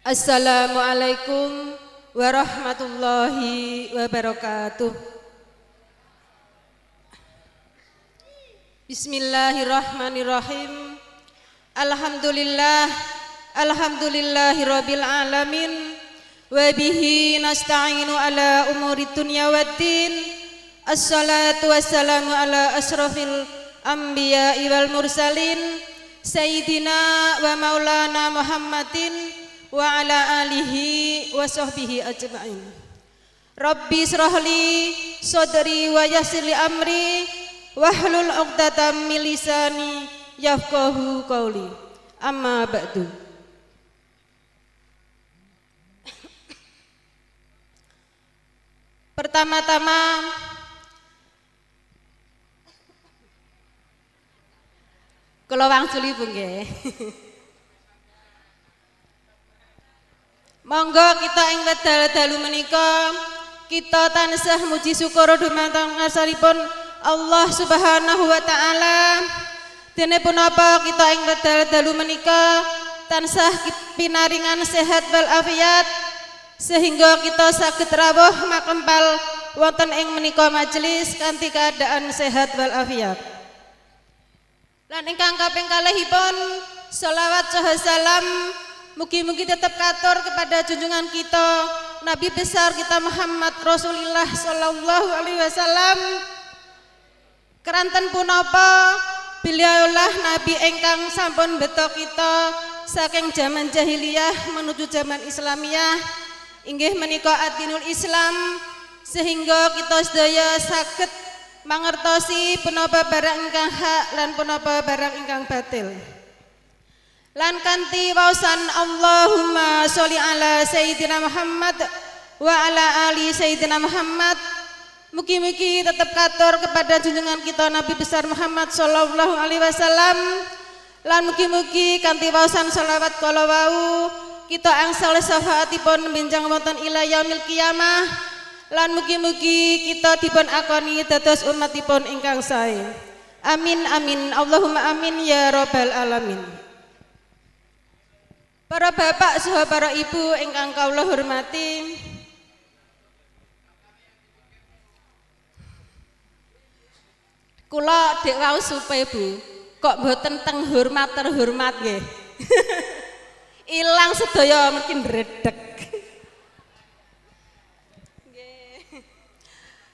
Assalamualaikum warahmatullahi wabarakatuh. Bismillahirrahmanirrahim. Alhamdulillah, alhamdulillahirabbil alamin. Wa bihi nasta'inu ala umuri dunya waddin. Assalatu wassalamu ala asrafil anbiya'i wal mursalin sayyidina wa maulana Muhammadin wa ala alihi wa sahbihi ajma'in. Rabbi srahli sodri wa yasirli amri wahlul uqdatam min lisani yafqahu qawli. Amma ba'du. Pertama-tama Kula wangsuli nggih. Monggo kita ing dalu menika kita tansah muji syukur dumateng asalipun Allah Subhanahu wa taala. Dene punapa kita ing dalu menika tansah pinaringan sehat wal afiat sehingga kita saged rawuh makempal wonten ing menika majelis kanthi keadaan sehat wal afiat. Lan ingkang kaping kalihipun selawat saha salam Mungkin-mungkin tetap katur kepada junjungan kita Nabi besar kita Muhammad Rasulullah Sallallahu Alaihi Wasallam Keranten punapa beliaulah Nabi engkang sampun beto kita saking zaman jahiliyah menuju zaman Islamiyah inggih menika adinul Islam sehingga kita sedaya sakit mangertosi punapa barang engkang hak dan punapa barang engkang batil. Lan kanti wausan Allahumma sholli ala sayyidina Muhammad wa ala ali sayyidina Muhammad. Mugi-mugi tetap katur kepada junjungan kita Nabi besar Muhammad sallallahu alaihi wasallam. Lan mugi-mugi kanti wausan sholawat kala wau kita angsal syafaatipun benjang wonten ila yaumil qiyamah. Lan mugi-mugi kita dipun akoni dados umatipun ingkang sae. Amin amin Allahumma amin ya rabbal alamin. Para bapak saha para ibu ingkang kawula hormati. Kula dek wau supe Bu, kok mboten teng hormat terhormat nggih. Ilang sedaya mungkin ndredeg.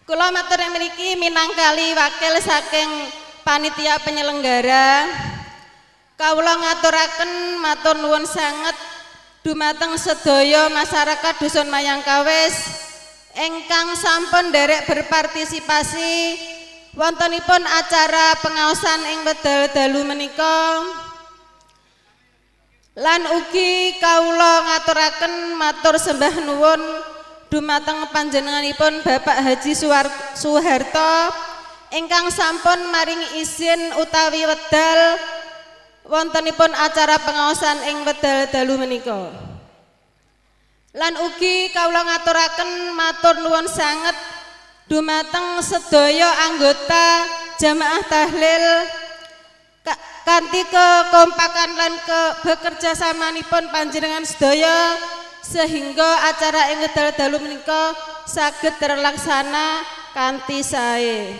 Kula matur yang miliki minangkali wakil saking panitia penyelenggara. Kawula ngaturaken matur nuwun sanget dumateng sedaya masyarakat Dusun Mayangkawis ingkang sampun nderek berpartisipasi wontenipun acara pengaosan ing wedal dalu menika. Lan ugi kawula ngaturaken matur sembah nuwun dumateng panjenenganipun Bapak Haji Suharto ingkang sampun maringi izin utawi wedal wontenipun acara pengaosan ing wedal dalu menika. Lan ugi kawula ngaturaken matur nuwun sanget dumateng sedaya anggota jamaah tahlil kanthi kekompakan lan kebekerja samanipun panjenengan sedaya sehingga acara ing wedal dalu menika saged terlaksana kanthi sae.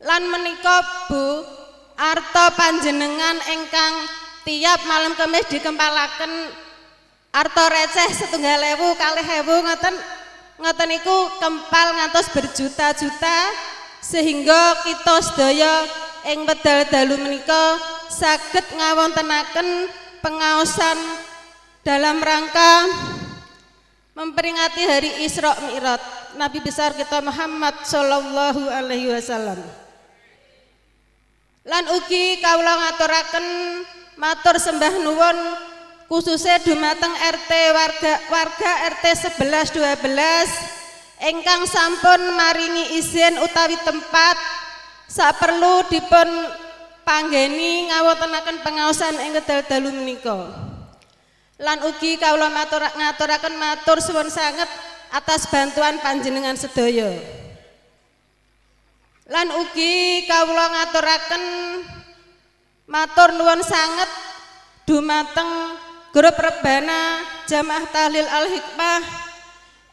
Lan menika Bu Arto panjenengan engkang tiap malam kemis dikempalaken arto receh setunggal ewu kali ewu ngoten ngoten kempal ngantos berjuta-juta sehingga kita sedaya ing wedal dalu menika saged ngawontenaken pengaosan dalam rangka memperingati hari Isra Mi'raj Nabi besar kita Muhammad sallallahu alaihi wasallam. Lan ugi kawula ngaturaken matur sembah nuwun khususe dumateng RT warga warga RT 11 12 ingkang sampun maringi izin utawi tempat saperlu dipun panggeni ngawontenaken pengaosan ing kedal-dalu menika. Lan ugi kawula matur ngaturaken matur suwun sanget atas bantuan panjenengan sedaya. Lan ugi kawula ngaturaken matur nuwun sanget dumateng grup rebana jamaah tahlil al-hikmah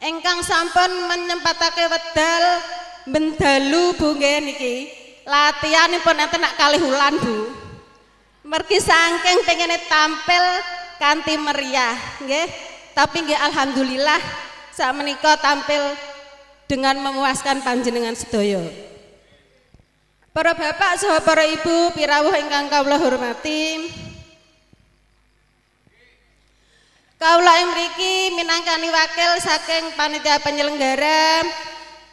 engkang sampun menyempatake wedal bendalu bunge niki latihanipun enten nak kalih wulan Bu mergi saking pengene tampil kanti meriah nggih tapi nggih alhamdulillah saat menikah tampil dengan memuaskan panjenengan sedaya Para bapak saha para ibu pirawuh ingkang kawula hormati. Kawula mriki minangkani wakil saking panitia penyelenggara.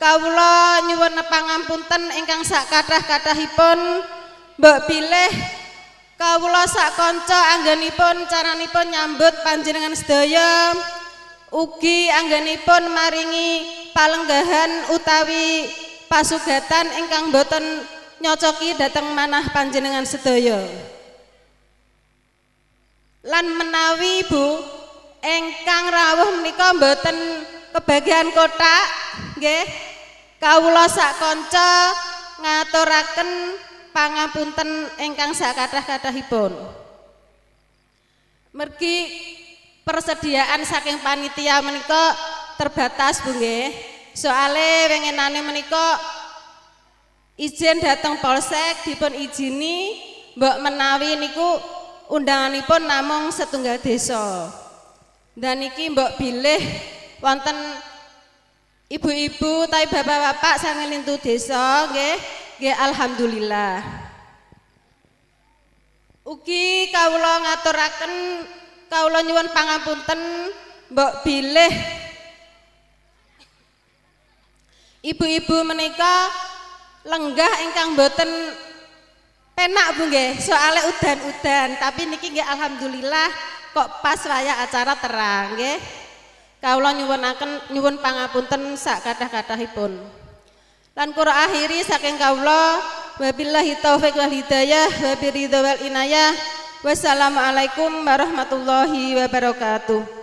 Kawula nyuwun pangapunten ingkang sak kathah-kathahipun mbok bilih kawula sak kanca anggenipun caranipun nyambut panjenengan sedaya ugi anggenipun maringi palenggahan utawi pasugatan ingkang boten nyocoki dateng manah panjenengan sedaya. Lan menawi Bu engkang rawuh menika mboten kebagian kotak nggih. Kawula sak kanca ngaturaken pangapunten ingkang sak kathah-kathahipun. Mergi persediaan saking panitia menika terbatas Bu nggih. Soale wengenane menika izin datang polsek dipun izini mbok menawi niku undanganipun namung setunggal desa dan iki mbok pilih wonten ibu-ibu tapi bapak-bapak sambil lintu desa nggih nggih alhamdulillah Ugi kawula ngaturaken kawula nyuwun pangapunten mbok bilih Ibu-ibu menikah lenggah engkang boten penak Bu nggih, soalnya udan-udan, tapi niki nggih alhamdulillah kok pas raya acara terang nggih. Kawula nyuwunaken nyuwun pangapunten sak kathah-kathahipun. Lan kula akhiri saking kawula wabillahi taufik wal hidayah wabiridha wal inayah. Wassalamualaikum warahmatullahi wabarakatuh.